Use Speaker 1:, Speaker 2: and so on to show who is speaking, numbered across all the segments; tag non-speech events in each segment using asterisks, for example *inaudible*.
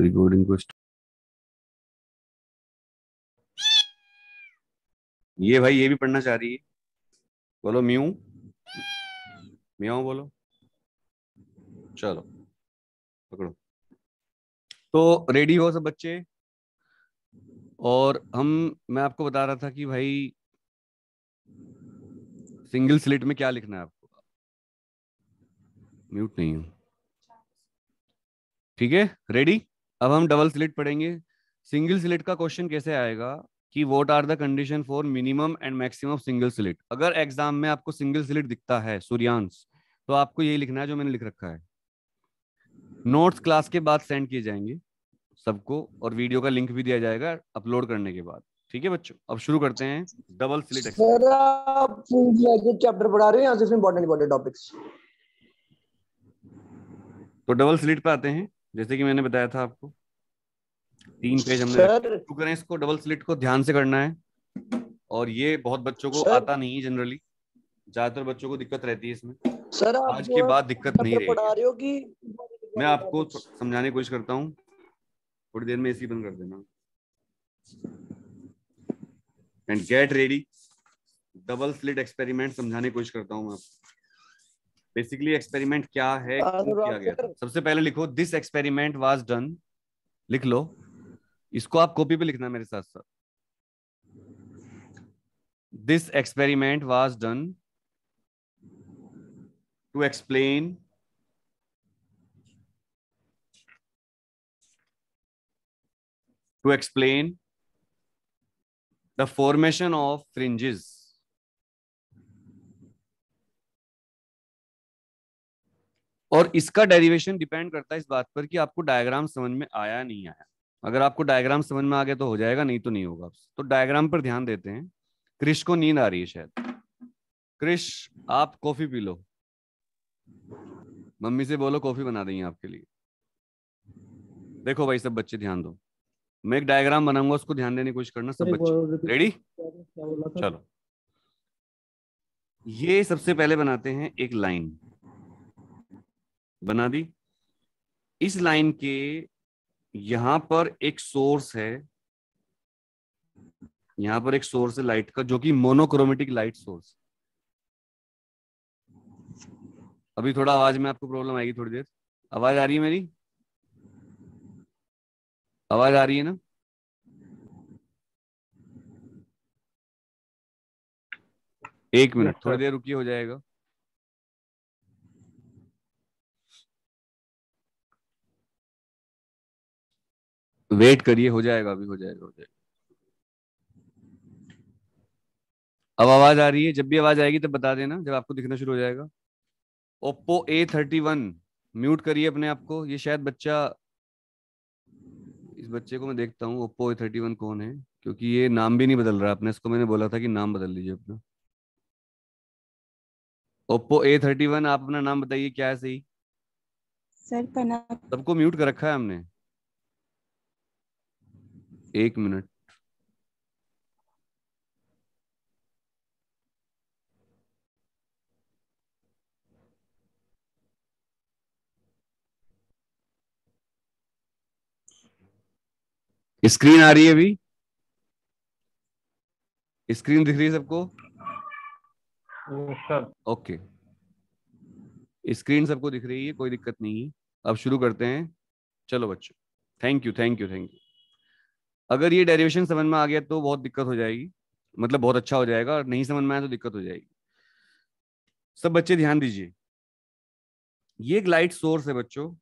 Speaker 1: Recording को
Speaker 2: ये भाई ये भी पढ़ना चाह रही है बोलो म्यू म्याओ बोलो चलो पकड़ो तो रेडी हो सब बच्चे और हम मैं आपको बता रहा था कि भाई सिंगल स्लेट में क्या लिखना है आपको म्यूट नहीं हूं ठीक है रेडी अब हम डबल स्लिट पढ़ेंगे सिंगल स्लिट का क्वेश्चन कैसे आएगा कि what are the condition for minimum and maximum single slit अगर एग्जाम में आपको सिंगल स्लिट दिखता है सूर्यांश तो आपको यही लिखना है जो मैंने लिख रखा है नोट्स क्लास के बाद सेंड किए जाएंगे सबको और वीडियो का लिंक भी दिया जाएगा अपलोड करने के बाद ठीक है बच्चों अब शुरू करते हैं डबल स्लिट चैप्टर पढ़ा रहे हैं इंपॉर्टेंट टॉपिक्स तो डबल स्लिट पे आते हैं जैसे कि मैंने बताया था आपको तीन पेज हमने तो करें इसको डबल स्लिट को ध्यान से करना है और ये बहुत बच्चों को सर, आता नहीं है जनरली ज्यादातर बच्चों को दिक्कत रहती है इसमें सर आज के बाद दिक्कत नहीं रहेगी मैं आपको समझाने की कोशिश करता हूँ थोड़ी देर में इसी बंद कर देना and get ready double slit experiment समझाने की कोशिश करता हूँ मैं आपको बेसिकली एक्सपेरिमेंट क्या है हाँ, तो किया गया सबसे पहले लिखो दिस एक्सपेरिमेंट वाज डन लिख लो इसको आप कॉपी पे लिखना मेरे साथ साथ this experiment was done to explain to explain the formation of fringes और इसका डेरिवेशन डिपेंड करता है इस बात पर कि आपको डायग्राम समझ में आया नहीं आया अगर आपको डायग्राम समझ में आ गया तो हो जाएगा नहीं तो नहीं होगा तो डायग्राम पर ध्यान देते हैं क्रिश को नींद आ रही है शायद क्रिश आप कॉफी पी लो मम्मी से बोलो कॉफी बना देंगे आपके लिए देखो भाई सब बच्चे ध्यान दो मैं एक डायग्राम बनाऊंगा उसको ध्यान देने की कोशिश करना सब बच्चे रेडी चलो ये सबसे पहले बनाते हैं एक लाइन बना दी इस लाइन के यहां पर एक सोर्स है यहां पर एक सोर्स है लाइट का जो कि मोनोक्रोमेटिक लाइट सोर्स अभी थोड़ा आवाज में आपको प्रॉब्लम आएगी थोड़ी देर आवाज आ रही है मेरी आवाज आ रही है ना एक मिनट थोड़ी देर रुकी हो जाएगा वेट करिए हो जाएगा अभी हो जाएगा हो जाएगा अब आवाज आ रही है जब भी आवाज आएगी तब बता देना जब आपको दिखना शुरू हो जाएगा Oppo A thirty one mute करिए अपने आप को ये शायद बच्चा इस बच्चे को मैं देखता हूँ ओप्पो ए थर्टी वन कौन है क्योंकि ये नाम भी नहीं बदल रहा अपने इसको मैंने बोला था कि नाम बदल लीजिए अपना ओप्पो ए थर्टी वन आप अपना नाम बताइए क्या है सही सर सबको म्यूट कर रखा है हमने एक मिनट स्क्रीन आ रही है अभी स्क्रीन दिख रही है सबको सर ओके स्क्रीन सबको दिख रही है कोई दिक्कत नहीं है अब शुरू करते हैं चलो बच्चों thank you thank you thank you अगर ये डेरिवेशन समझ में आ गया तो बहुत दिक्कत हो जाएगी मतलब बहुत अच्छा हो जाएगा और नहीं समझ में आया तो दिक्कत हो जाएगी सब बच्चे ध्यान दीजिए ये एक लाइट सोर्स है बच्चों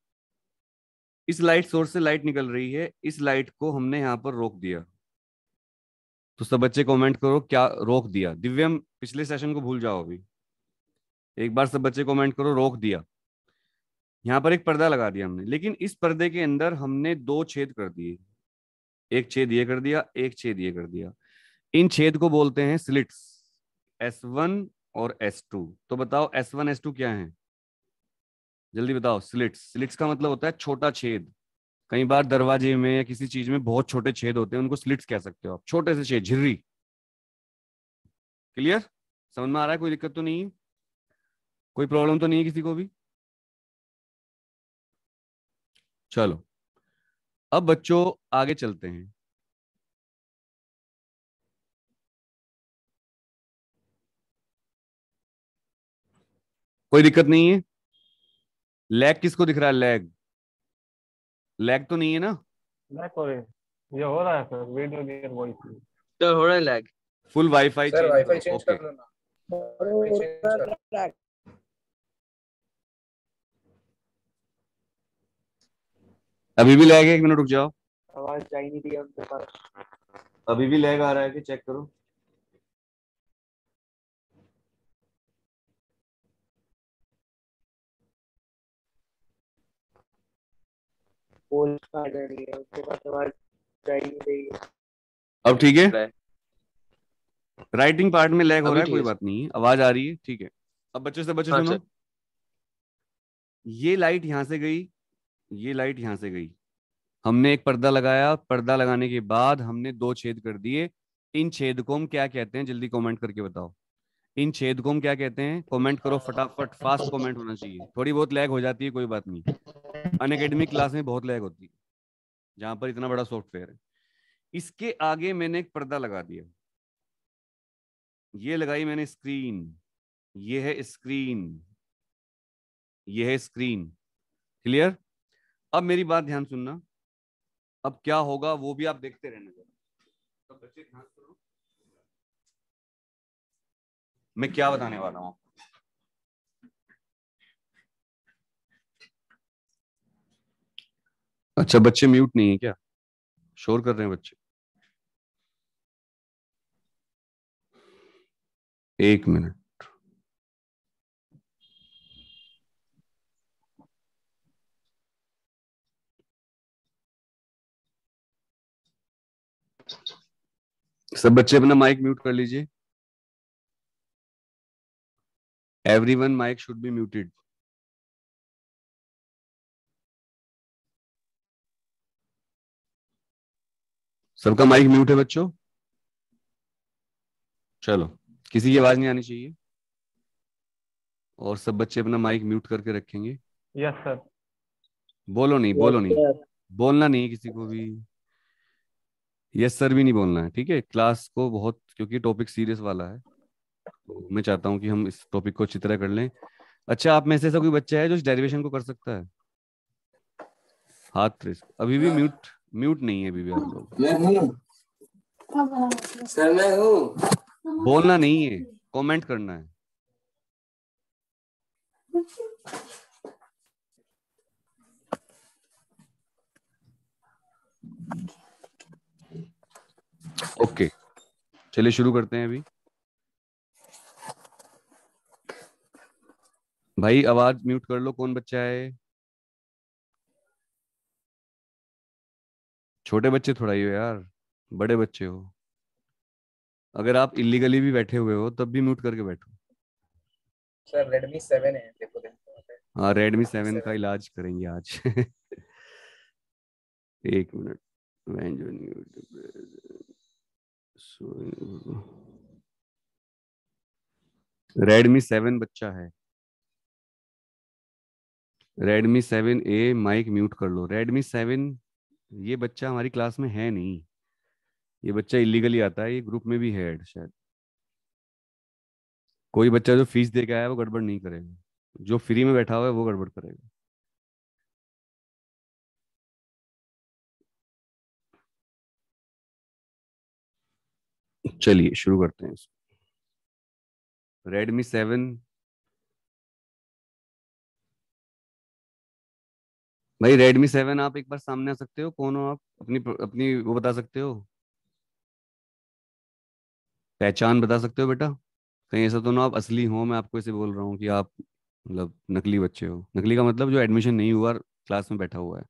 Speaker 2: इस लाइट सोर्स से लाइट निकल रही है इस लाइट को हमने यहाँ पर रोक दिया तो सब बच्चे कमेंट करो क्या रोक दिया दिव्यम पिछले सेशन को भूल जाओ अभी एक बार सब बच्चे कमेंट करो रोक दिया यहाँ पर एक पर्दा लगा दिया हमने लेकिन इस पर्दे के अंदर हमने दो छेद कर दिए एक छेद ये कर दिया एक छेद ये कर दिया इन छेद को बोलते हैं स्लिट्स एस वन और एस टू तो बताओ एस वन एस टू क्या है जल्दी बताओ स्लिट्स स्लिट्स का मतलब होता है छोटा छेद कई बार दरवाजे में या किसी चीज में बहुत छोटे छेद होते हैं उनको स्लिट्स कह सकते हो आप छोटे से छेद झिर्री क्लियर समझ में आ रहा है कोई दिक्कत तो नहीं है कोई प्रॉब्लम तो नहीं है किसी को भी चलो अब बच्चों आगे चलते हैं कोई दिक्कत नहीं है लैग किसको दिख रहा है लैग लैग तो नहीं है ना तो ये हो रहा है सर वीडियो तो हो रहा है लैग फुल वाईफाई चाहिए वाईफाई चेंज कर लेना अभी भी है एक मिनट रुक जाओ
Speaker 1: आवाज जा ही नहीं रही उनके पास
Speaker 2: अभी भी लैग आ रहा है कि चेक करो अब ठीक है राइटिंग पार्ट में लैग हो रहा है कोई बात नहीं आवाज आ रही है ठीक है अब बच्चों से बच्चों हाँ, सुनो ये लाइट यहां से गई ये लाइट यहां से गई हमने एक पर्दा लगाया पर्दा लगाने के बाद हमने दो छेद कर दिए इन छेद को हम क्या कहते हैं जल्दी कमेंट करके बताओ इन छेद को हम क्या कहते हैं कमेंट करो फटाफट फास्ट कमेंट होना चाहिए थोड़ी बहुत लैग हो जाती है कोई बात नहीं अन अकेडमिक क्लास में बहुत लैग होती है जहां पर इतना बड़ा सॉफ्टवेयर है इसके आगे मैंने एक पर्दा लगा दिया ये लगाई मैंने स्क्रीन ये है स्क्रीन ये है स्क्रीन क्लियर अब मेरी बात ध्यान सुनना अब क्या होगा वो भी आप देखते रहने जरा तो बच्चे ध्यान सुनो मैं क्या बताने वाला हूं अच्छा बच्चे म्यूट नहीं है क्या शोर कर रहे हैं बच्चे
Speaker 1: एक मिनट सब बच्चे अपना माइक म्यूट कर लीजिए everyone mic should be muted
Speaker 2: सबका माइक म्यूट है बच्चों चलो किसी की आवाज नहीं आनी चाहिए और सब बच्चे अपना माइक म्यूट करके रखेंगे यस yes, सर बोलो नहीं बोलो yes, नहीं बोलना नहीं किसी को भी यस सर भी नहीं बोलना है ठीक है क्लास को बहुत क्योंकि टॉपिक सीरियस वाला है तो मैं चाहता हूँ कि हम इस टॉपिक को अच्छी तरह कर लें अच्छा आप में से ऐसा कोई बच्चा है जो इस डेरिवेशन को कर सकता है हाथ अभी भी म्यूट म्यूट नहीं है अभी भी आप लोग बोलना नहीं है कमेंट करना है Thank you. ओके चलिए शुरू करते हैं अभी भाई आवाज म्यूट कर लो कौन बच्चा है छोटे बच्चे थोड़ा ही हो यार बड़े बच्चे हो अगर आप इलीगली भी बैठे हुए हो तब भी म्यूट करके बैठो
Speaker 1: सर रेडमी सेवन है
Speaker 2: हाँ रेडमी सेवन का इलाज करेंगे आज *laughs* एक मिनट रेडमी सेवन बच्चा है Redmi seven A mic mute कर लो रेडमी सेवन ये बच्चा हमारी क्लास में है नहीं ये बच्चा इलीगली आता है ये ग्रुप में भी है शायद कोई बच्चा जो फीस दे के आया है वो गड़बड़ नहीं करेगा जो फ्री में बैठा हुआ है वो गड़बड़ करेगा
Speaker 1: चलिए शुरू करते हैं इसको रेडमी सेवन
Speaker 2: भाई रेडमी सेवन आप एक बार सामने आ सकते हो कौन हो आप अपनी अपनी वो बता सकते हो पहचान बता सकते हो बेटा कहीं ऐसा तो ना आप असली हो मैं आपको ऐसे बोल रहा हूँ कि आप मतलब नकली बच्चे हो नकली का मतलब जो एडमिशन नहीं हुआ क्लास में बैठा हुआ है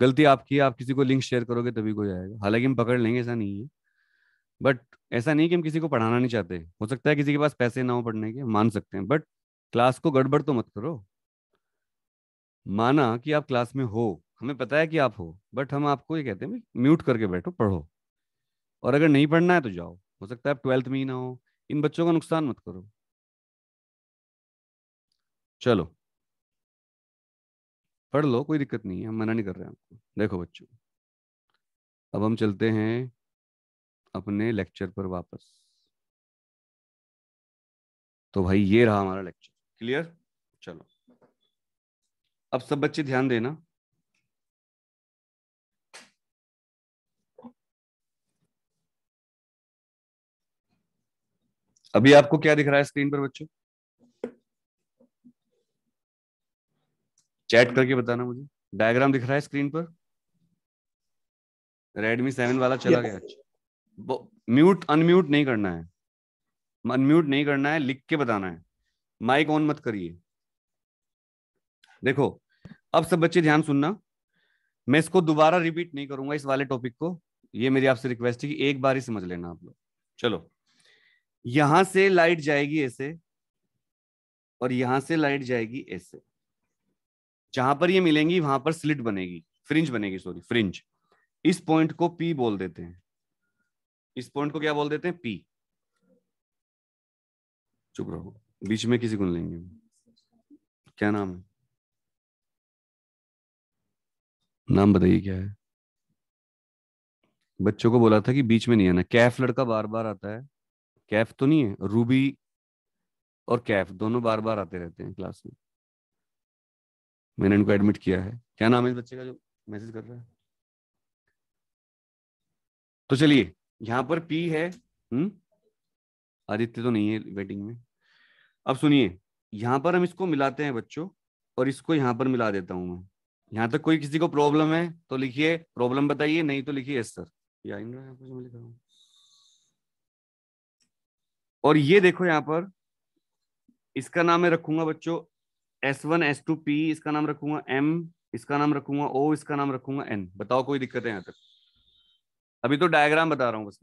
Speaker 2: गलती आपकी है आप किसी को लिंक शेयर करोगे तभी कोई जाएगा हालांकि हम पकड़ लेंगे ऐसा नहीं है बट ऐसा नहीं कि हम किसी को पढ़ाना नहीं चाहते हो सकता है किसी के पास पैसे ना हो पढ़ने के मान सकते हैं बट क्लास को गड़बड़ तो मत करो माना कि आप क्लास में हो हमें पता है कि आप हो बट हम आपको ये कहते हैं म्यूट करके बैठो पढ़ो और अगर नहीं पढ़ना है तो जाओ हो सकता है आप ट्वेल्थ में ही ना हो इन बच्चों का नुकसान मत करो चलो पढ़ लो कोई दिक्कत नहीं है हम मना नहीं कर रहे हैं आपको देखो बच्चों अब हम चलते हैं अपने लेक्चर पर वापस तो भाई ये रहा हमारा लेक्चर क्लियर चलो अब सब बच्चे ध्यान देना अभी आपको क्या दिख रहा है स्क्रीन पर बच्चों चैट करके बताना मुझे डायग्राम दिख रहा है स्क्रीन पर रेडमी सेवन वाला चला गया म्यूट अनम्यूट नहीं करना है अनम्यूट नहीं करना है लिख के बताना है माइक ऑन मत करिए देखो अब सब बच्चे ध्यान सुनना मैं इसको दोबारा रिपीट नहीं करूंगा इस वाले टॉपिक को ये मेरी आपसे रिक्वेस्ट है कि एक बार ही समझ लेना आप लोग चलो यहां से लाइट जाएगी ऐसे और यहां से लाइट जाएगी ऐसे जहां पर ये मिलेंगी वहां पर स्लिट बनेगी फ्रिंज बनेगी सॉरी फ्रिंज इस पॉइंट को पी बोल देते हैं इस पॉइंट को क्या बोल देते हैं पी चुप रहो बीच में किसी को लेंगे क्या नाम है नाम बताइए क्या है बच्चों को बोला था कि बीच में नहीं आना कैफ लड़का बार बार आता है कैफ तो नहीं है रूबी और कैफ दोनों बार बार आते रहते हैं क्लास में मैंने इनको एडमिट किया है क्या नाम है इस बच्चे का जो मैसेज कर रहा है तो चलिए यहां पर पी है हम्म आदित्य तो नहीं है वेटिंग में अब सुनिए यहाँ पर हम इसको मिलाते हैं बच्चों और इसको यहाँ पर मिला देता हूं मैं यहाँ तक कोई किसी को प्रॉब्लम है तो लिखिए प्रॉब्लम बताइए नहीं तो लिखिए सर और ये देखो यहाँ पर इसका नाम मैं रखूंगा बच्चों S one S two P इसका नाम रखूंगा एम इसका नाम रखूंगा ओ इसका नाम रखूंगा एन बताओ कोई दिक्कत है यहां तक अभी तो डायग्राम बता रहा हूँ बस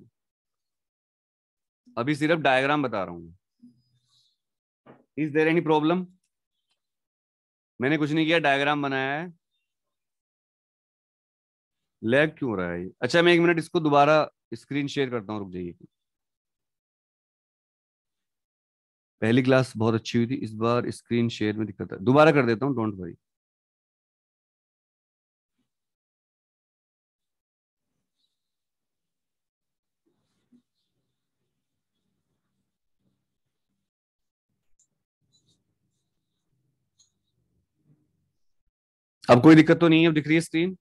Speaker 2: अभी सिर्फ डायग्राम बता रहा हूँ इज देर एनी प्रॉब्लम मैंने कुछ नहीं किया डायग्राम बनाया है लैग क्यों हो रहा है अच्छा मैं एक मिनट इसको दोबारा स्क्रीन शेयर करता हूँ रुक जाइए पहली क्लास बहुत अच्छी हुई थी इस बार स्क्रीन शेयर में दिक्कत है दोबारा कर देता हूँ डोंट वरी
Speaker 1: अब कोई दिक्कत तो नहीं है अब दिख रही है स्क्रीन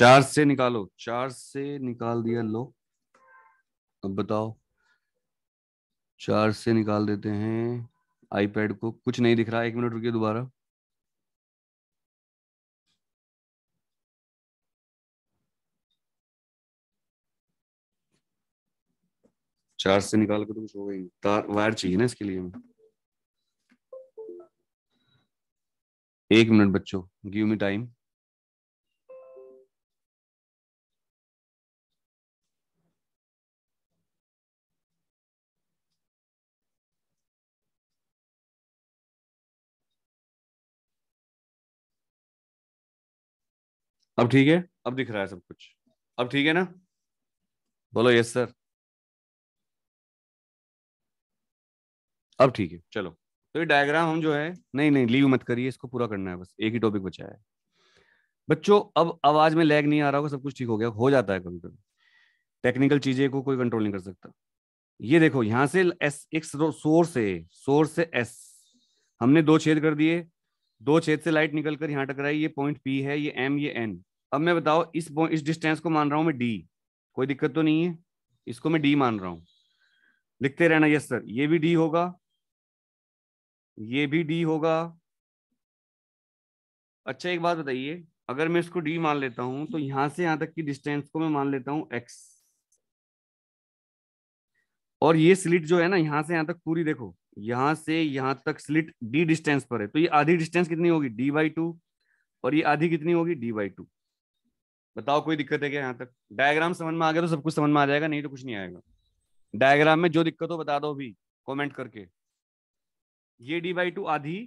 Speaker 2: चार से निकालो चार से निकाल दिया लो अब बताओ चार से निकाल देते हैं आईपैड को कुछ नहीं दिख रहा एक मिनट रुकिए दोबारा
Speaker 1: चार्ज से निकाल कर तो
Speaker 2: कुछ हो गई तार वायर चाहिए ना इसके लिए एक मिनट बच्चों गिव मी टाइम
Speaker 1: अब ठीक है अब दिख
Speaker 2: रहा है सब कुछ अब ठीक है ना बोलो यस सर अब ठीक है चलो तो ये डायग्राम हम जो है नहीं नहीं लीव मत करिए इसको पूरा करना है बस एक ही टॉपिक बचा है बच्चों अब आवाज में लैग नहीं आ रहा होगा सब कुछ ठीक हो गया हो जाता है कभी कभी टेक्निकल चीजें को कोई कंट्रोल नहीं कर सकता ये देखो यहां से एस एक सोर्स से सोर्स से एस हमने दो छेद कर दिए दो छेद से लाइट निकलकर यहाँ टकराई ये पॉइंट पी है ये एम ये एन अब मैं बताओ इस इस डिस्टेंस को मान रहा हूं मैं डी कोई दिक्कत तो नहीं है इसको मैं डी मान रहा हूँ लिखते रहना यस सर ये भी डी होगा ये भी डी होगा अच्छा एक बात बताइए अगर मैं इसको डी मान लेता हूं तो यहां से यहां तक की डिस्टेंस को मैं मान लेता हूं एक्स और ये स्लिट जो है ना यहां से यहां तक पूरी देखो यहां से यहां तक स्लिट डी डिस्टेंस पर है तो ये आधी डिस्टेंस कितनी होगी डी बाई टू और ये आधी कितनी होगी डी बाई टू बताओ कोई दिक्कत है क्या यहाँ तक डायग्राम समझ में आ गया तो सब कुछ समझ में आ जाएगा नहीं तो कुछ नहीं आएगा डायग्राम में जो दिक्कत हो बता दो अभी कॉमेंट करके ये डी बाई टू आधी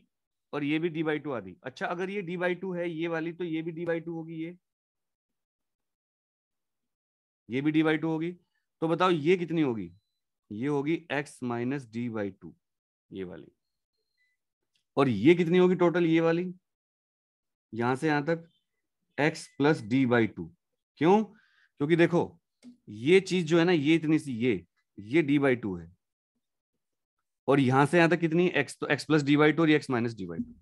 Speaker 2: और ये भी डी बाई टू आधी अच्छा अगर ये डी बाई टू है ये वाली तो ये भी डी बाई टू होगी ये ये भी डी बाई टू होगी तो बताओ ये कितनी होगी ये होगी X minus D by two ये वाली और ये कितनी होगी टोटल ये वाली यहां से यहां तक X plus D by two क्यों क्योंकि देखो ये चीज जो है ना ये इतनी सी ये ये डी बाई टू है और यहां से यहां तक कितनी एक्स तो X plus D by two और X minus D by two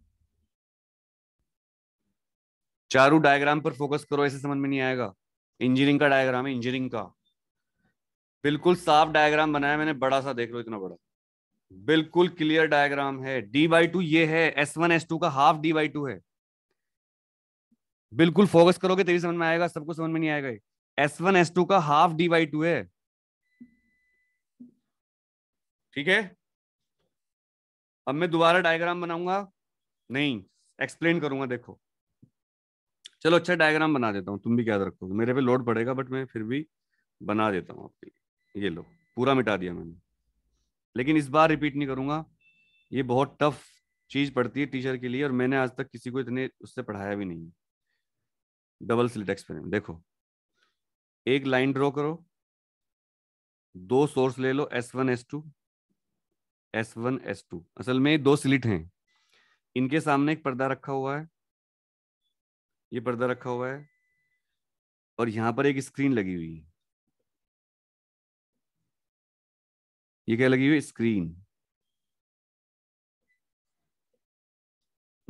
Speaker 2: चारू डायग्राम पर फोकस करो ऐसे समझ में नहीं आएगा इंजीनियरिंग का डायग्राम है इंजीनियरिंग का बिल्कुल साफ डायग्राम बनाया मैंने बड़ा सा देख लो इतना बड़ा बिल्कुल क्लियर डायग्राम है डी बाई टू ये है एस वन एस टू का हाफ डी बाई टू है बिल्कुल फोकस करोगे तेरी समझ में आएगा सबको समझ में नहीं आएगा एस वन एस टू का हाफ डी बाई टू है ठीक है अब मैं दोबारा डायग्राम बनाऊंगा नहीं एक्सप्लेन करूंगा देखो चलो अच्छा डायग्राम बना देता हूँ तुम भी याद रखोगे मेरे पे लोड पड़ेगा बट मैं फिर भी बना देता हूँ आपके ये लो पूरा मिटा दिया मैंने लेकिन इस बार रिपीट नहीं करूंगा ये बहुत टफ चीज पड़ती है टीचर के लिए और मैंने आज तक किसी को इतने उससे पढ़ाया भी नहीं डबल स्लिट एक्सपेरिमेंट देखो एक लाइन ड्रॉ करो दो सोर्स ले लो S one S two S one S two असल में दो स्लिट हैं इनके सामने एक पर्दा रखा हुआ है ये पर्दा रखा हुआ है और यहां पर एक स्क्रीन लगी हुई है ये क्या लगी हुई स्क्रीन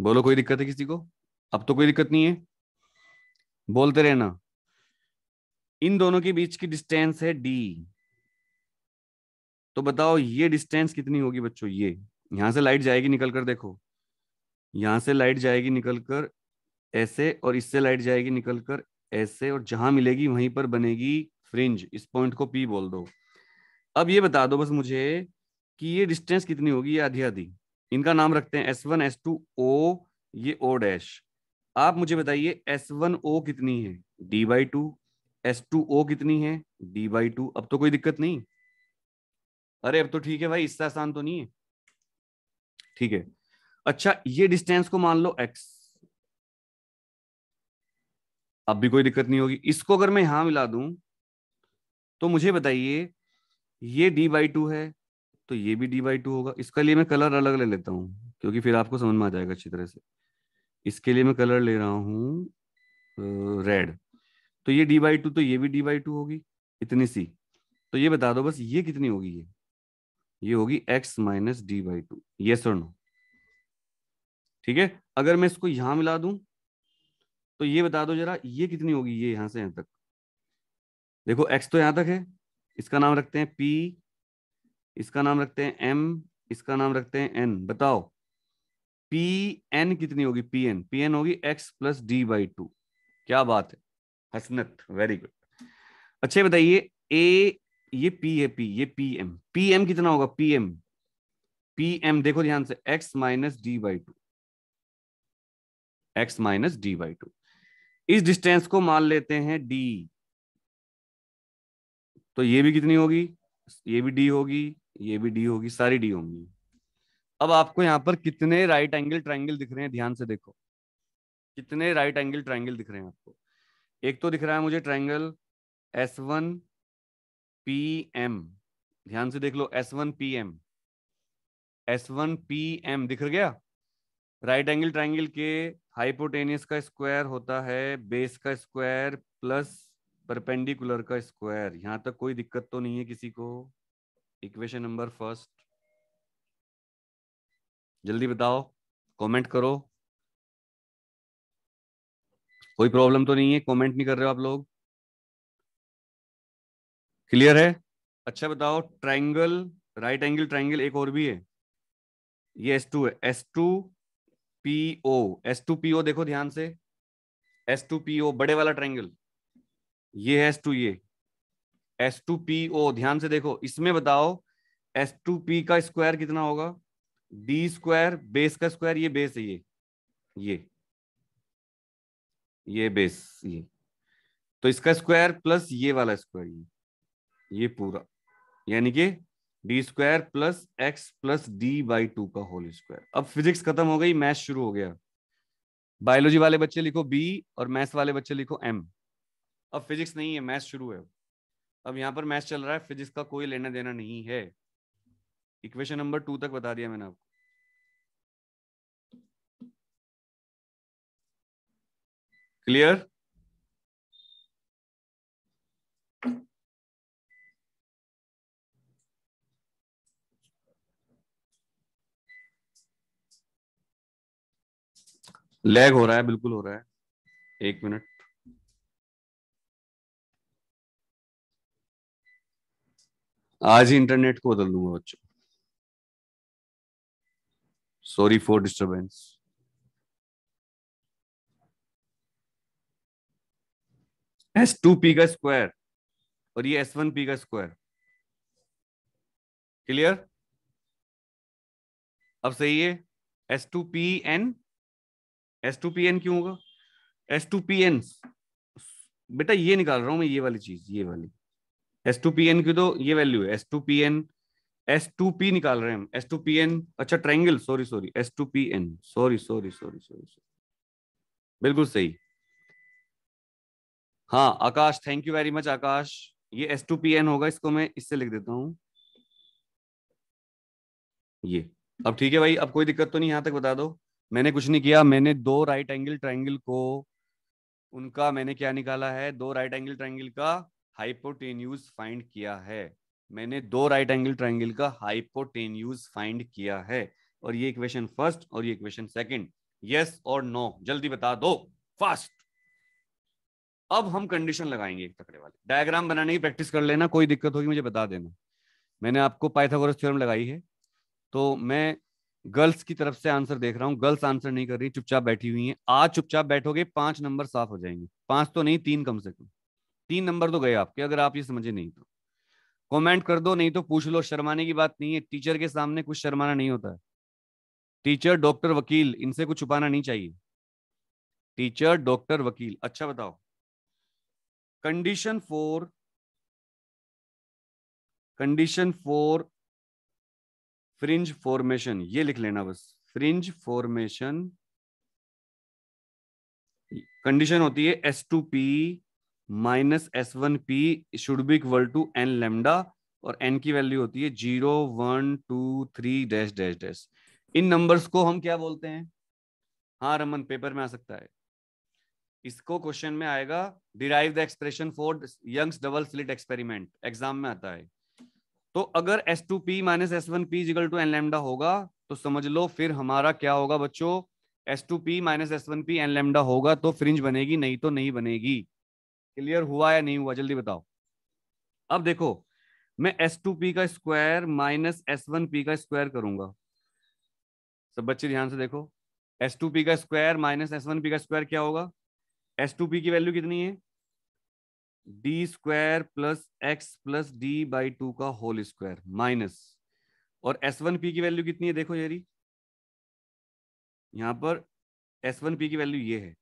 Speaker 2: बोलो कोई दिक्कत है किसी को अब तो कोई दिक्कत नहीं है बोलते रहना इन दोनों के बीच की डिस्टेंस है डी तो बताओ ये डिस्टेंस कितनी होगी बच्चों ये यहां से लाइट जाएगी निकल कर देखो यहां से लाइट जाएगी निकल कर ऐसे और इससे लाइट जाएगी निकल कर ऐसे और जहां मिलेगी वहीं पर बनेगी फ्रिंज इस पॉइंट को पी बोल दो अब ये बता दो बस मुझे कि ये डिस्टेंस कितनी होगी ये आधी आधी इनका नाम रखते हैं S one S two O ये ओ डैश आप मुझे बताइए एस वन ओ कितनी है D by two S two O कितनी है डी बाई टू अब तो कोई दिक्कत नहीं अरे अब तो ठीक है भाई इससे आसान तो नहीं है ठीक है अच्छा ये डिस्टेंस को मान लो एक्स अब भी कोई दिक्कत नहीं होगी इसको अगर मैं यहां मिला दूं तो मुझे बताइए ये डी बाई टू है तो ये भी डी बाई टू होगा इसके लिए मैं कलर अलग ले लेता हूं क्योंकि फिर आपको समझ में आ जाएगा अच्छी तरह से इसके लिए मैं कलर ले रहा हूं रेड तो ये डी बाई टू तो ये भी डी बाई टू होगी इतनी सी तो ये बता दो बस ये कितनी होगी ये ये होगी X minus D by two ये सर नो ठीक है अगर मैं इसको यहां मिला दूं तो ये बता दो जरा ये कितनी होगी ये यहां से यहां तक देखो x तो यहां तक है इसका नाम रखते हैं पी इसका नाम रखते हैं एम इसका नाम रखते हैं एन बताओ पी एन कितनी होगी पी एन पी एन होगी X plus D by two क्या बात है हसनत वेरी गुड अच्छा बताइए ए ये पी है पी ये पी एम पी एम कितना होगा पी एम पी एम देखो ध्यान से X minus D by two X minus D by two इस डिस्टेंस को मान लेते हैं डी तो ये भी कितनी होगी ये भी डी होगी ये भी डी होगी सारी डी होंगी अब आपको यहां पर कितने राइट एंगल ट्राइंगल दिख रहे हैं ध्यान से देखो कितने राइट एंगल ट्राइंगल दिख रहे हैं आपको एक तो दिख रहा है मुझे triangle S one P M ध्यान से देख लो S one P M S one P M दिख गया राइट एंगल ट्राइंगल के हाइपोटेनियस का स्क्वायर होता है बेस का स्क्वायर प्लस परपेंडिकुलर का स्क्वायर यहां तक कोई दिक्कत तो नहीं है किसी को इक्वेशन नंबर फर्स्ट जल्दी बताओ कमेंट करो कोई प्रॉब्लम तो नहीं है कमेंट नहीं कर रहे हो आप लोग क्लियर है अच्छा बताओ ट्राइंगल राइट एंगल ट्राइंगल एक और भी है ये एस टू है S two P O S two P O देखो ध्यान से एस टू पी ओ बड़े वाला ट्राइंगल ये है एस टू ये एस टू पी ओ ध्यान से देखो इसमें बताओ एस टू पी का स्क्वायर कितना होगा डी स्क्वायर बेस का स्क्वायर ये बेस है ये ये ये बेस ये तो इसका स्क्वायर प्लस ये वाला स्क्वायर ये ये पूरा यानी कि D square plus X plus D by two का होल स्क्वायर अब फिजिक्स खत्म हो गई मैथ शुरू हो गया बायोलॉजी वाले बच्चे लिखो बी और मैथ्स वाले बच्चे लिखो एम अब फिजिक्स नहीं है मैथ शुरू है अब यहाँ पर मैथ चल रहा है फिजिक्स का कोई लेना देना नहीं है इक्वेशन नंबर टू तक बता दिया मैंने आपको क्लियर लैग हो रहा है बिल्कुल हो रहा है एक मिनट आज ही इंटरनेट को बदल
Speaker 1: दूंगा बच्चों sorry for disturbance
Speaker 2: S two P का स्क्वायर और ये एस वन पी का स्क्वायर क्लियर अब सही है S two P N S two P N क्यों होगा एस टू पी एन बेटा ये निकाल रहा हूं मैं ये वाली चीज ये वाली एस टू पी एन की तो ये वैल्यू है S two P N S two P निकाल रहे हैं एस टू पी एन अच्छा triangle sorry sorry S two P N sorry sorry sorry sorry बिल्कुल सही हाँ Akash thank you very much Akash ये एस टू पी एन होगा इसको मैं इससे लिख देता हूं ये अब ठीक है भाई अब कोई दिक्कत तो नहीं यहां तक बता दो मैंने कुछ नहीं किया मैंने दो राइट एंगल ट्राइंगल को उनका मैंने क्या निकाला है दो राइट एंगल ट्राइंगल का हाइपोटेन्यूज फाइंड किया है मैंने दो राइट एंगल ट्राइंगल का हाइपोटेन्यूज फाइंड किया है और ये इक्वेशन फर्स्ट और ये इक्वेशन सेकंड यस और नो जल्दी बता दो फास्ट अब हम कंडीशन लगाएंगे एक तकड़े वाले डायग्राम बनाने की प्रैक्टिस कर लेना कोई दिक्कत होगी मुझे बता देना मैंने आपको पाइथागोरस थ्योरम लगाई है तो मैं गर्ल्स की तरफ से आंसर देख रहा हूँ गर्ल्स आंसर नहीं कर रही चुपचाप बैठी हुई है आज चुपचाप बैठोगे पांच नंबर साफ हो जाएंगे पांच तो नहीं तीन कम से कम तीन नंबर तो गए आपके अगर आप ये समझे नहीं तो कमेंट कर दो नहीं तो पूछ लो शर्माने की बात नहीं है टीचर के सामने कुछ शर्माना नहीं होता टीचर डॉक्टर वकील इनसे कुछ छुपाना नहीं चाहिए टीचर डॉक्टर वकील अच्छा बताओ condition for condition for fringe formation ये लिख लेना बस फ्रिंज फॉर्मेशन कंडीशन होती है S two P minus S one P should be equal to N lambda और एन की वैल्यू होती है zero one two three dash dash dash इन नंबर्स को हम क्या बोलते हैं हाँ रमन पेपर में आ सकता है इसको क्वेश्चन में आएगा derive the expression for Young's double slit experiment exam में आता है तो अगर S two P minus S one P equal to N lambda होगा तो समझ लो फिर हमारा क्या होगा बच्चों S two P minus S one P N lambda होगा तो फ्रिंज बनेगी नहीं तो नहीं बनेगी क्लियर हुआ या नहीं हुआ जल्दी बताओ अब देखो मैं एस टू पी का square minus S one P का स्क्वायर करूंगा सब बच्चे ध्यान से देखो एस टू पी का square minus S one P का स्क्वायर क्या होगा एस टू पी की वैल्यू कितनी है D square plus X plus D by two का होल स्क्वायर माइनस और एस वन पी की वैल्यू कितनी है देखो ये यहाँ पर एस वन पी की वैल्यू ये है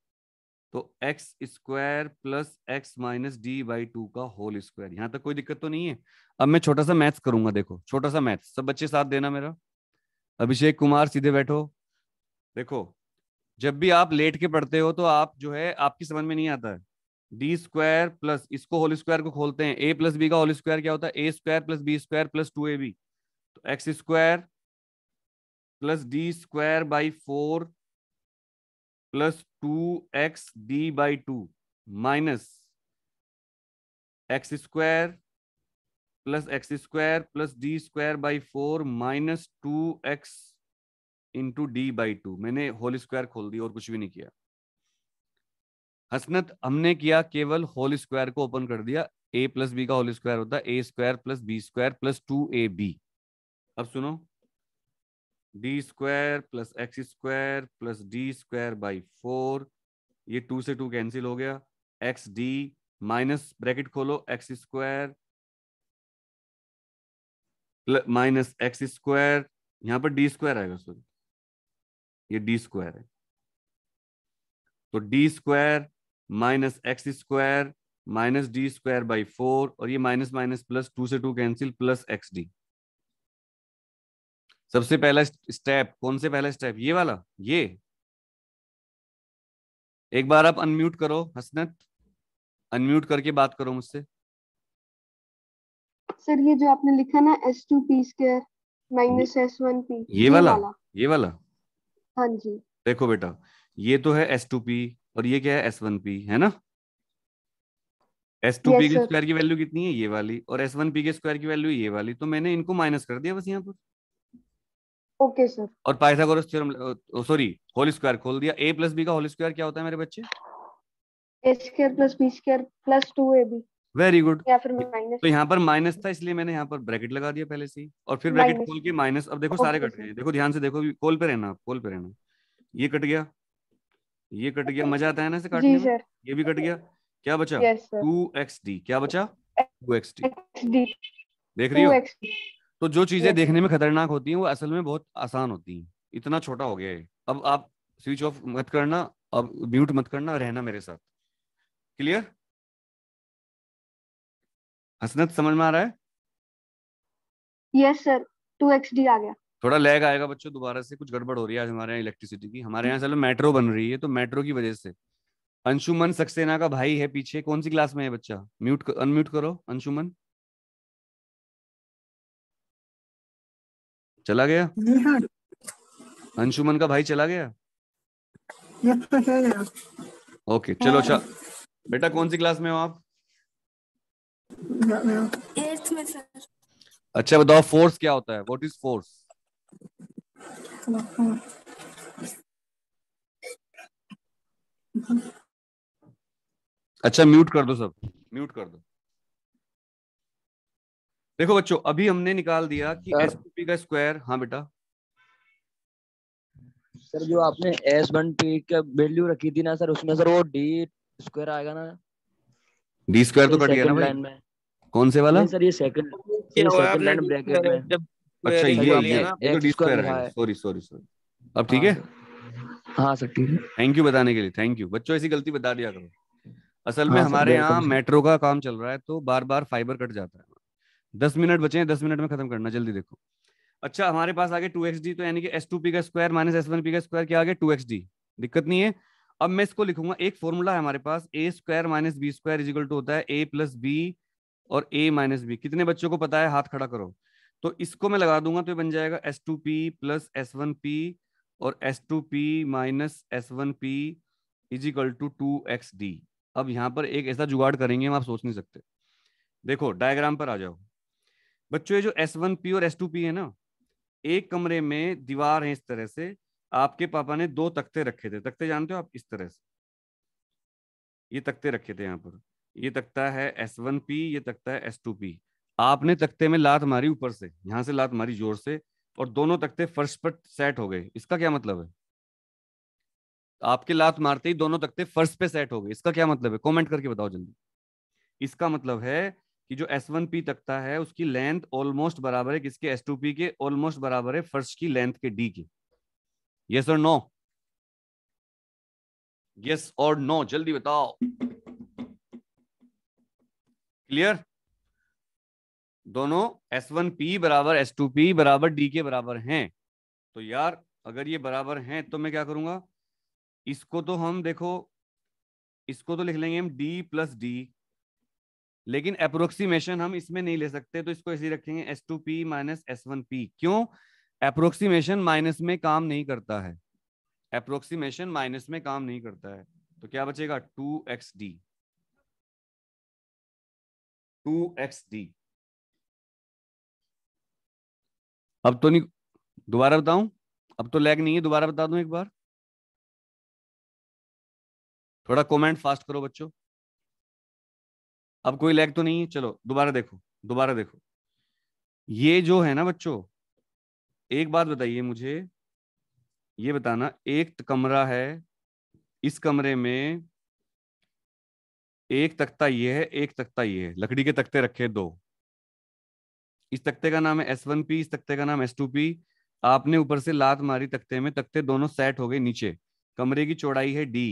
Speaker 2: तो X square plus X minus D by two का होल स्क्वायर यहां तक कोई दिक्कत तो नहीं है अब मैं छोटा सा मैथ्स करूंगा देखो छोटा सा मैथ्स सब बच्चे साथ देना मेरा अभिषेक कुमार सीधे बैठो देखो जब भी आप लेट के पढ़ते हो तो आप जो है आपकी समझ में नहीं आता है डी स्क्वायर प्लस इसको होल स्क्वायर को खोलते हैं ए प्लस बी का होल स्क्वायर क्या होता है A square plus B square plus two A B तो X square plus D square by four plus two X D by two minus X square plus X square plus D square by four minus two X into D by two मैंने whole square खोल दी और कुछ भी नहीं किया हसनत हमने किया केवल होल स्क्वायर को ओपन कर दिया ए प्लस बी का होल स्क्वायर होता है A square plus B square plus two A B अब सुनो D square plus X square plus D square by four ये टू से टू कैंसिल हो गया एक्स डी माइनस ब्रैकेट खोलो X square minus X square यहां पर D square आएगा सॉरी ये डी स्क्वायर है तो D square minus X square minus D square by four और ये माइनस माइनस प्लस टू से two cancel plus X D सबसे पहला स्टेप कौन से पहला स्टेप ये वाला ये एक बार आप अनम्यूट करो हसनत अनम्यूट करके बात करो मुझसे
Speaker 1: सर ये जो आपने लिखा ना S two P square minus S one P ये वाला ये वाला हाँ जी
Speaker 2: देखो बेटा ये तो है एस टू पी और ये क्या है एस वन पी है ना एस टू पी के स्क्वायर की वैल्यू कितनी है ये वाली और एस वन पी के स्क्वायर की वैल्यू ये वाली तो मैंने इनको माइनस कर दिया बस यहाँ पर ओके सर और Pythagoras theorem sorry whole square खोल दिया ए प्लस बी का होल स्क्वायर क्या होता है मेरे बच्चे वेरी गुड
Speaker 1: माइनस तो यहाँ
Speaker 2: पर माइनस था इसलिए मैंने यहाँ पर ब्रैकेट लगा दिया पहले से और फिर ब्रैकेट खोल के माइनस अब देखो सारे कट गए देखो ध्यान से देखो कॉल पे रहना आप कॉल पे रहना ये कट गया ये कट गया मजा आता है ना इसे काटने में ये भी कट गया क्या बचा टू एक्स डी क्या बचा टू एक्स डी देख रही हो तो जो चीजें देखने में खतरनाक होती हैं वो असल में बहुत आसान होती हैं इतना छोटा हो गया है अब आप स्विच ऑफ मत करना अब म्यूट मत करना रहना मेरे साथ क्लियर हसनत समझ में आ रहा है
Speaker 1: yes sir two X D आ गया
Speaker 2: थोड़ा लैग आएगा बच्चों दोबारा से कुछ गड़बड़ हो रही है आज हमारे यहाँ इलेक्ट्रिसिटी की हमारे हम्म। यहाँ चलो मेट्रो बन रही है तो मेट्रो की वजह से अंशुमन सक्सेना का भाई है पीछे कौन सी क्लास में है बच्चा म्यूट अनम्यूट करो अंशुमन चला गया *laughs* अंशुमन का भाई चला गया ओके चलो अच्छा बेटा कौन सी क्लास में हो आप अच्छा बताओ फोर्स क्या होता है व्हाट इज फोर्स अच्छा म्यूट कर दो सब म्यूट कर दो देखो बच्चों अभी हमने निकाल दिया कि एस हाँ। पी का स्क्वायर हाँ बेटा
Speaker 1: सर जो आपने एस वन पी का वैल्यू रखी थी ना सर उसमें सर वो डी स्क्वायर आएगा ना
Speaker 2: डी स्क्वायर तो कट गया ना भाई कौन से वाला
Speaker 1: सर ये सेकंड सेकंड लाइन ब्रैकेट में जब
Speaker 2: अच्छा ये ये तो डी स्क्वायर है सॉरी सॉरी सॉरी अब ठीक है हाँ, हाँ सर ठीक है थैंक यू बताने के लिए थैंक यू बच्चों ऐसी गलती बता दिया करो असल में हाँ, हमारे यहाँ मेट्रो का काम चल रहा है तो बार बार फाइबर कट जाता है दस मिनट बचे हैं दस मिनट में खत्म करना जल्दी देखो अच्छा हमारे पास आगे टू एक्स डी तो यानी कि एस टू पी का square minus S one P का स्क्वायर क्या आगे टू एक्स डी दिक्कत नहीं है अब मैं इसको लिखूंगा एक फॉर्मूला है हमारे पास A square minus B square is equal to होता है ए प्लस बी और ए माइनस बी कितने बच्चों को पता है हाथ खड़ा करो तो इसको मैं लगा दूंगा तो बन जाएगा S two P plus S one P और S two P minus S one P is equal to two X D अब यहाँ पर एक ऐसा जुगाड़ करेंगे हम आप सोच नहीं सकते देखो डायग्राम पर आ जाओ बच्चों ये जो एस वन पी और एस टू पी है ना एक कमरे में दीवार है इस तरह से आपके पापा ने दो तख्ते रखे थे तख्ते जानते हो आप इस तरह से ये तख्ते रखे थे यहाँ पर ये तख्ता है एस वन पी ये तख्ता है एस टू पी आपने तख्ते में लात मारी ऊपर से यहां से लात मारी जोर से और दोनों तख्ते फर्श पर सेट हो गए इसका क्या मतलब है आपके लात मारते ही दोनों तख्ते फर्श पे सेट हो गए इसका क्या मतलब है कमेंट करके बताओ जल्दी इसका मतलब है कि जो एस वन पी तख्ता है उसकी लेंथ ऑलमोस्ट बराबर है किसके एस टू पी के ऑलमोस्ट बराबर है फर्श की लेंथ के डी के यस और नो यस और नो जल्दी बताओ क्लियर दोनों एस वन पी बराबर एस टू पी बराबर डी के बराबर हैं तो यार अगर ये बराबर हैं तो मैं क्या करूंगा इसको तो हम देखो इसको तो लिख लेंगे हम डी प्लस डी लेकिन अप्रोक्सीमेशन हम इसमें नहीं ले सकते तो इसको ऐसे रखेंगे S two P minus S one P क्यों अप्रोक्सीमेशन माइनस में काम नहीं करता है अप्रोक्सीमेशन माइनस में काम नहीं करता है तो क्या बचेगा two X D two X D अब तो नहीं दोबारा बताऊं अब तो लैग नहीं है दोबारा बता दूं एक बार थोड़ा कमेंट फास्ट करो बच्चों अब कोई लैग तो नहीं है चलो दोबारा देखो दोबारा देखो ये जो है ना बच्चों एक बात बताइए मुझे ये बताना एक कमरा है इस कमरे में एक तख्ता ये है एक तख्ता ये है लकड़ी के तख्ते रखे दो इस तख्ते का नाम है एस वन पी इस तख्ते का नाम एस टू पी आपने ऊपर से लात मारी तख्ते में तख्ते दोनों सेट हो गए नीचे कमरे की चौड़ाई है डी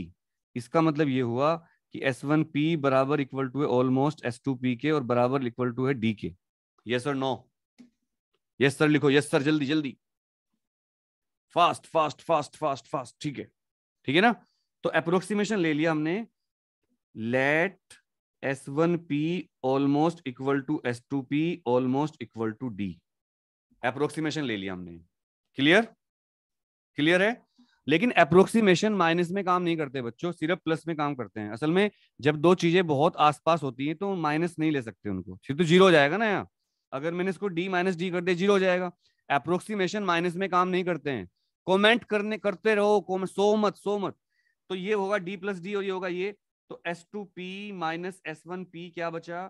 Speaker 2: इसका मतलब ये हुआ कि एस वन पी बराबर इक्वल टू है ऑलमोस्ट एस टू पी के और बराबर इक्वल टू है डी के yes sir no yes sir लिखो यस सर जल्दी जल्दी fast fast fast fast fast ठीक है ठीक है ना तो अप्रोक्सीमेशन ले लिया हमने let S one P almost equal to S two P almost equal to D approximation ले लिया हमने क्लियर क्लियर है लेकिन अप्रोक्सीमेशन माइनस में काम नहीं करते बच्चों सिर्फ प्लस में काम करते हैं असल में जब दो चीजें बहुत आसपास होती हैं तो माइनस नहीं ले सकते उनको फिर तो जीरो हो जाएगा ना यहाँ अगर मैंने इसको डी माइनस डी कर दिया जीरो हो जाएगा अप्रोक्सीमेशन माइनस में काम नहीं करते हैं कॉमेंट करने करते रहो सो मत सो मत तो ये होगा डी प्लस डी और ये होगा ये तो S two P minus S one P क्या बचा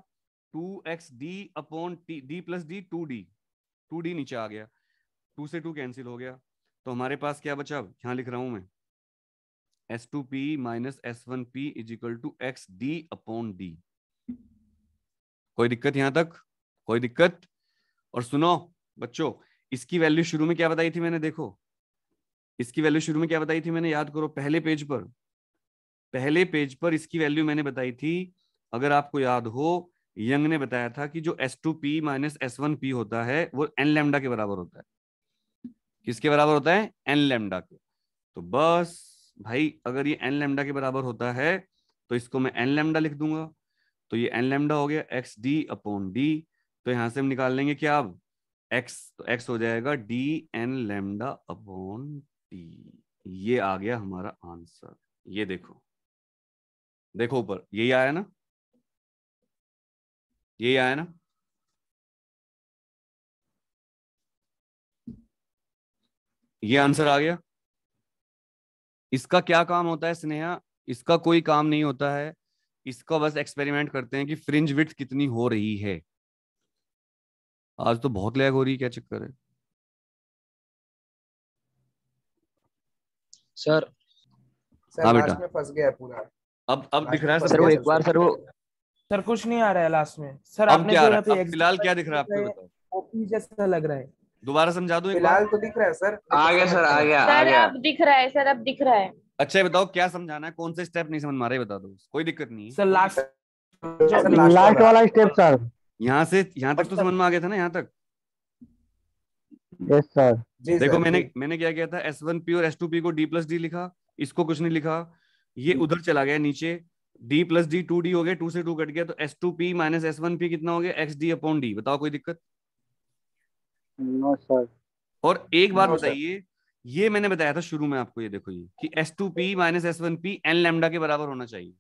Speaker 2: two X D upon T D plus D two D two D नीचे आ गया टू से टू कैंसिल हो गया तो हमारे पास क्या बचा यहां लिख रहा हूं मैं S two P minus S one P is equal to X D upon D कोई दिक्कत यहां तक कोई दिक्कत और सुनो बच्चों इसकी वैल्यू शुरू में क्या बताई थी मैंने देखो इसकी वैल्यू शुरू में क्या बताई थी मैंने याद करो पहले पेज पर पहले पेज पर इसकी वैल्यू मैंने बताई थी अगर आपको याद हो यंग ने बताया था कि जो S two P minus S one P होता है वो एन लेमडा के बराबर होता है किसके बराबर होता है एन लेमडा के तो बस भाई अगर ये एन लेमडा के बराबर होता है तो इसको मैं एन लेमडा लिख दूंगा तो ये एन लेमडा हो गया एक्स डी अपॉन डी तो यहां से हम निकाल लेंगे क्या अब एक्स तो एक्स हो जाएगा D N lambda upon T ये आ गया हमारा आंसर ये देखो देखो ऊपर यही आया ना यही आया ना ये आंसर आ गया इसका क्या काम होता है स्नेहा इसका कोई काम नहीं होता है इसका बस एक्सपेरिमेंट करते हैं कि फ्रिंज विथ कितनी हो रही है आज तो बहुत लैग हो रही है क्या चक्कर है सर सर हाँ बेटा फंस गया पूरा अब अब दिख रहा है सर वो एक बार सर वो सर कुछ नहीं आ रहा है लास्ट में सर आपने क्या रहा है तो फिलहाल क्या दिख रहा है आपको बताओ ओपी जैसा लग रहा है दोबारा समझा दूं फिलहाल तो दिख रहा है सर आ गया सर आ गया सर अब दिख रहा है सर अब दिख रहा है अच्छा बताओ क्या समझाना है कौन से स्टेप नहीं समझ मारे रहे बता दो कोई दिक्कत नहीं सर लास्ट
Speaker 1: लास्ट वाला स्टेप
Speaker 2: सर यहाँ से यहाँ तक तो अच्छा। समझ में आ गया था ना यहाँ तक यस सर देखो मैंने मैंने क्या किया था एस वन पी और एस टू पी को डी प्लस डी लिखा इसको कुछ नहीं लिखा ये उधर चला गया नीचे D plus D two D हो गया टू से टू कट गया तो S two P minus S one P कितना हो गया एक्स डी अपॉन डी बताओ कोई दिक्कत नो सर और एक बार बताइए ये मैंने बताया था शुरू में आपको ये देखो ये कि S two P minus S one P N lambda के बराबर होना चाहिए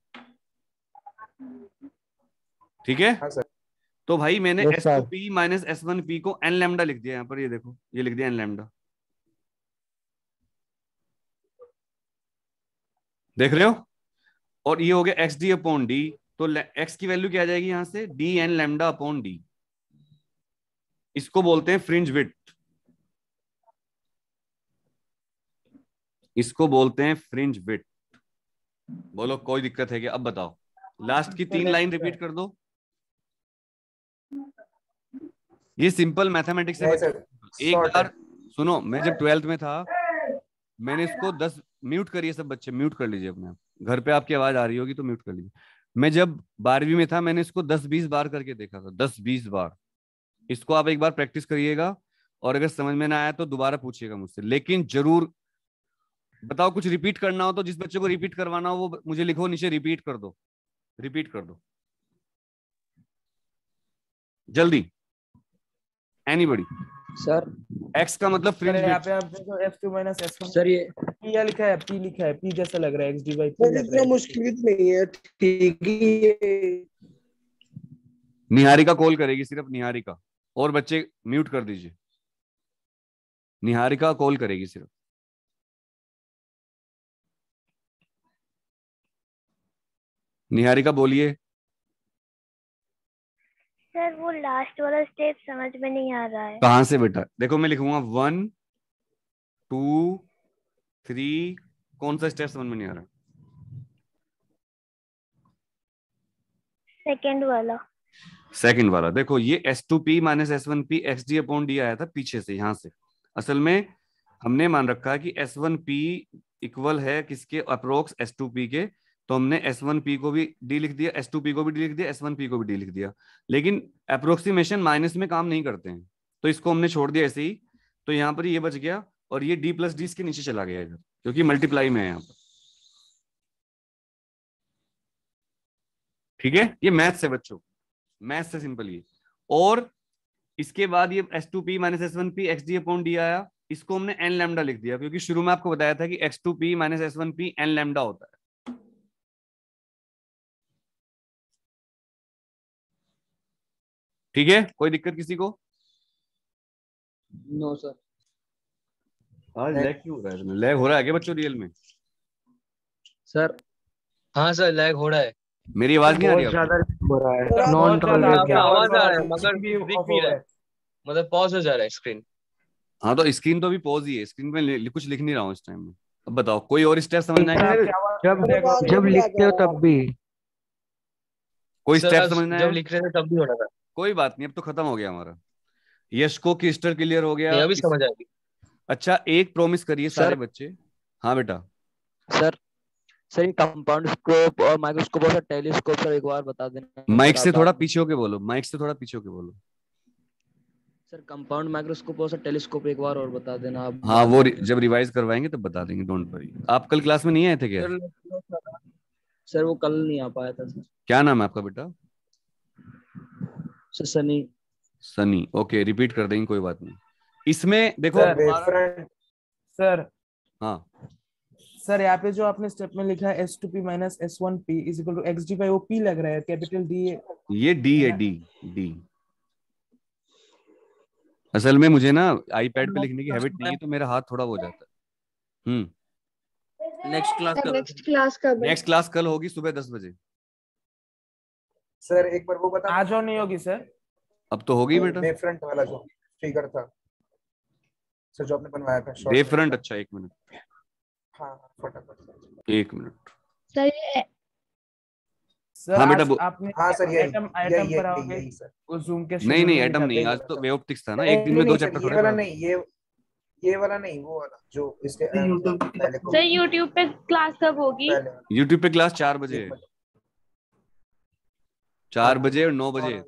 Speaker 2: ठीक है हाँ, तो भाई मैंने S two P minus S one P को एन लेमडा लिख दिया यहाँ पर ये देखो ये लिख दिया एन लेमडा देख रहे हो और ये हो गया एक्स डी अपॉन डी तो एक्स की वैल्यू क्या आ जाएगी यहां से D N lambda upon D इसको बोलते हैं फ्रिंज विट इसको बोलते हैं फ्रिंज विट बोलो कोई दिक्कत है क्या अब बताओ लास्ट की तीन लाइन रिपीट कर दो ये सिंपल मैथमेटिक्स है एक बार सुनो मैं जब ट्वेल्थ में था मैंने इसको दस म्यूट करिए सब बच्चे म्यूट कर लीजिए अपने आप घर पे आपकी आवाज आ रही होगी तो म्यूट कर लीजिए मैं जब बारहवीं में था मैंने इसको दस बीस बार करके देखा था दस बीस बार इसको आप एक बार प्रैक्टिस करिएगा और अगर समझ में ना आया तो दोबारा पूछिएगा मुझसे लेकिन जरूर बताओ कुछ रिपीट करना हो तो जिस बच्चे को रिपीट करवाना हो वो मुझे लिखो नीचे रिपीट कर दो रिपीट कर दो जल्दी एनीबडी सर एक्स का मतलब फ्रिंज सर ये
Speaker 1: पी या लिखा है पी लिखा है पी जैसा लग रहा है एक्स डी वाई पी इतना मुश्किल नहीं है ठीक ही
Speaker 2: निहारिका कॉल करेगी सिर्फ निहारिका और बच्चे म्यूट कर दीजिए निहारिका कॉल करेगी सिर्फ निहारिका बोलिए
Speaker 1: सर वो लास्ट वाला स्टेप समझ में नहीं आ रहा है
Speaker 2: कहां से बेटा देखो मैं लिखूंगा वन टू थ्री कौन सा स्टेप समझ में नहीं आ रहा
Speaker 1: सेकंड वाला
Speaker 2: सेकंड वाला देखो ये S two P minus S one P X D upon D आया था पीछे से यहां से असल में हमने मान रखा है कि एस वन पी इक्वल है किसके अप्रोक्स एस टू पी के तो हमने एस वन पी को भी डी लिख दिया एस टू पी को भी डी लिख दिया एस वन पी को भी डी लिख दिया लेकिन अप्रोक्सीमेशन माइनस में काम नहीं करते हैं तो इसको हमने छोड़ दिया ऐसे ही तो यहाँ पर ये बच गया और ये डी प्लस डी इसके नीचे चला गया इधर क्योंकि मल्टीप्लाई में है यहाँ पर ठीक है ये मैथ्स है बच्चों मैथ्स है सिंपल ये और इसके बाद ये S two P minus S one P X D upon D आया इसको हमने एन लेमडा लिख दिया क्योंकि शुरू में आपको बताया था कि X two P minus S one P N lambda होता है ठीक है कोई दिक्कत किसी को नो no, सर लैग क्यों हो रहा है लैग हो रहा है क्या बच्चों रियल में सर हाँ सर लैग हो रहा है मेरी आवाज नहीं आ रही मतलब पॉज हो जा रहा है स्क्रीन हाँ तो स्क्रीन तो अभी पॉज ही है स्क्रीन पे कुछ लिख नहीं रहा हूँ इस टाइम में अब बताओ कोई और स्टेप नहीं आया
Speaker 1: जब जब लिखते हो तब भी
Speaker 2: कोई स्टेप समझना है जब लिख रहे थे तब भी हो रहा था कोई बात नहीं अब तो खत्म हो गया हमारा यश को की स्टर क्लियर हो गया अभी समझ आएगी अच्छा एक प्रॉमिस करिए सारे बच्चे हाँ बेटा सर सर ये कंपाउंड स्कोप और माइक्रोस्कोप और टेलीस्कोप सर एक बार बता देना माइक से थोड़ा पीछे होके बोलो माइक से थोड़ा पीछे होके बोलो सर कंपाउंड माइक्रोस्कोप और टेलीस्कोप एक बार और बता देना आप हाँ वो जब रिवाइज करवाएंगे तो बता देंगे डोंट वरी आप कल क्लास में नहीं आए थे क्या
Speaker 1: सर वो कल नहीं आ पाया था सर
Speaker 2: क्या नाम है आपका बेटा sir Sunny Sunny okay repeat कर देंगे कोई बात नहीं इसमें देखो सर, सर हाँ
Speaker 1: सर यहाँ पे जो आपने
Speaker 2: स्टेप में लिखा है S two P minus S one P is equal to X D by वो पी लग रहा है कैपिटल डी ये डी है डी डी असल में मुझे ना आईपैड पे लिखने की हैबिट नहीं है तो मेरा हाथ थोड़ा हो जाता है हम्म
Speaker 1: नेक्स्ट क्लास कल नेक्स्ट क्लास कल नेक्स्ट
Speaker 2: क्लास कल होगी सुबह दस बजे
Speaker 1: सर एक बार वो बता आज और नहीं होगी सर
Speaker 2: अब तो होगी बेटा
Speaker 1: डिफरेंट वाला जो फिगर था सर जो आपने बनवाया था रेफरेंट अच्छा एक मिनट हाँ फटाफट एक मिनट सर हाँ बेटा आपने हाँ सर ये आइटम आइटम कराओगे उस जूम के नहीं नहीं आइटम नहीं आज तो
Speaker 2: वे ऑप्टिक्स था ना एक दिन में दो चैप्टर थोड़े वाला नहीं ये ये वाला नहीं वो वाला जो इसके
Speaker 1: सर पे क्लास कब होगी
Speaker 2: यूट्यूब पे क्लास चार बजे चार हाँ। बजे
Speaker 1: और नौ बजे